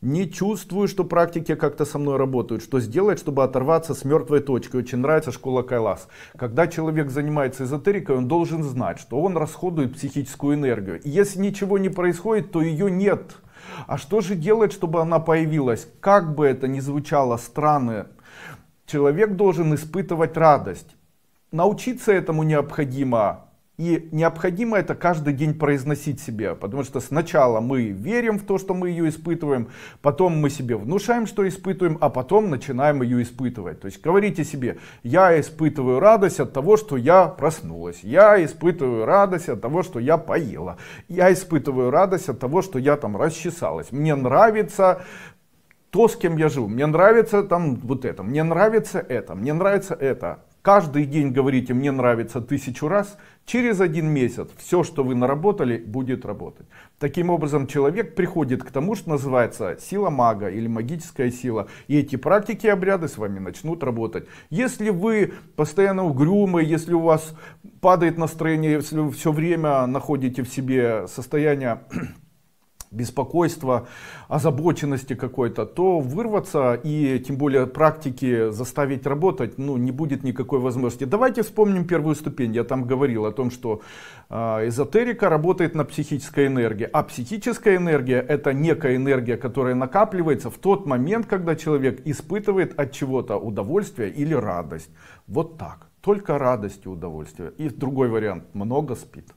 Не чувствую, что практики как-то со мной работают. Что сделать, чтобы оторваться с мертвой точки? Очень нравится школа Кайлас. Когда человек занимается эзотерикой, он должен знать, что он расходует психическую энергию. И если ничего не происходит, то ее нет. А что же делать, чтобы она появилась? Как бы это ни звучало странно, человек должен испытывать радость. Научиться этому необходимо и необходимо это каждый день произносить себе, потому что сначала мы верим в то, что мы ее испытываем, потом мы себе внушаем, что испытываем, а потом начинаем ее испытывать. То есть говорите себе, я испытываю радость от того, что я проснулась, я испытываю радость от того, что я поела, я испытываю радость от того, что я там расчесалась, мне нравится то, с кем я живу, мне нравится там вот это, мне нравится это, мне нравится это каждый день говорите мне нравится тысячу раз, через один месяц все, что вы наработали, будет работать. Таким образом, человек приходит к тому, что называется сила мага или магическая сила. И эти практики и обряды с вами начнут работать. Если вы постоянно угрюмы, если у вас падает настроение, если вы все время находите в себе состояние беспокойства, озабоченности какой-то, то вырваться и тем более практики заставить работать, ну, не будет никакой возможности. Давайте вспомним первую ступень. Я там говорил о том, что а, эзотерика работает на психической энергии, а психическая энергия это некая энергия, которая накапливается в тот момент, когда человек испытывает от чего-то удовольствие или радость. Вот так. Только радость и удовольствие. И другой вариант. Много спит.